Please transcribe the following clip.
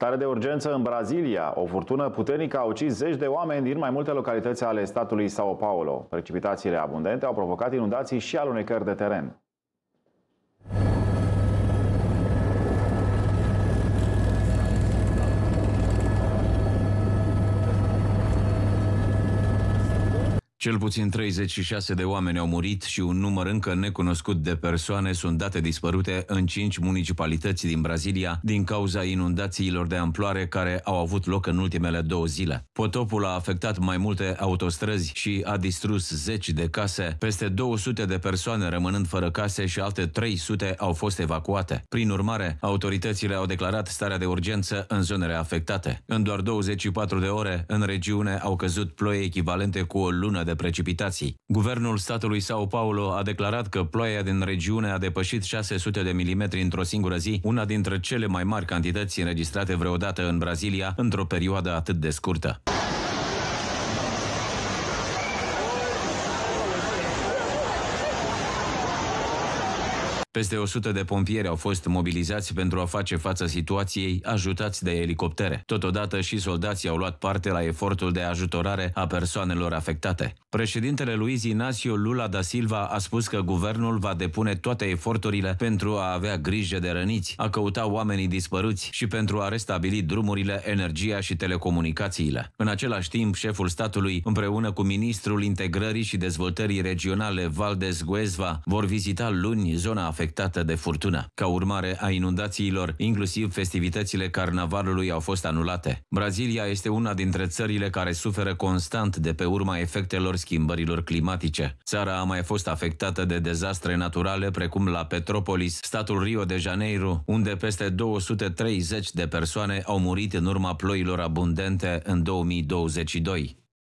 Stare de urgență în Brazilia. O furtună puternică a ucis zeci de oameni din mai multe localități ale statului Sao Paulo. Precipitațiile abundente au provocat inundații și alunecări de teren. Cel puțin 36 de oameni au murit și un număr încă necunoscut de persoane sunt date dispărute în 5 municipalități din Brazilia din cauza inundațiilor de amploare care au avut loc în ultimele două zile. Potopul a afectat mai multe autostrăzi și a distrus zeci de case, peste 200 de persoane rămânând fără case și alte 300 au fost evacuate. Prin urmare, autoritățile au declarat starea de urgență în zonele afectate. În doar 24 de ore, în regiune au căzut ploi echivalente cu o lună de de precipitații. Guvernul statului Sao Paulo a declarat că ploaia din regiune a depășit 600 de milimetri într-o singură zi, una dintre cele mai mari cantități înregistrate vreodată în Brazilia într-o perioadă atât de scurtă. Peste 100 de pompieri au fost mobilizați pentru a face față situației, ajutați de elicoptere. Totodată și soldații au luat parte la efortul de ajutorare a persoanelor afectate. Președintele Luiz Inacio Lula da Silva a spus că guvernul va depune toate eforturile pentru a avea grijă de răniți, a căuta oamenii dispăruți și pentru a restabili drumurile, energia și telecomunicațiile. În același timp, șeful statului, împreună cu ministrul integrării și dezvoltării regionale Valdes Guezva, vor vizita luni zona afectată afectată de furtună. Ca urmare a inundațiilor, inclusiv festivitățile carnavalului au fost anulate. Brazilia este una dintre țările care suferă constant de pe urma efectelor schimbărilor climatice. Țara a mai fost afectată de dezastre naturale precum la Petropolis, statul Rio de Janeiro, unde peste 230 de persoane au murit în urma ploilor abundente în 2022.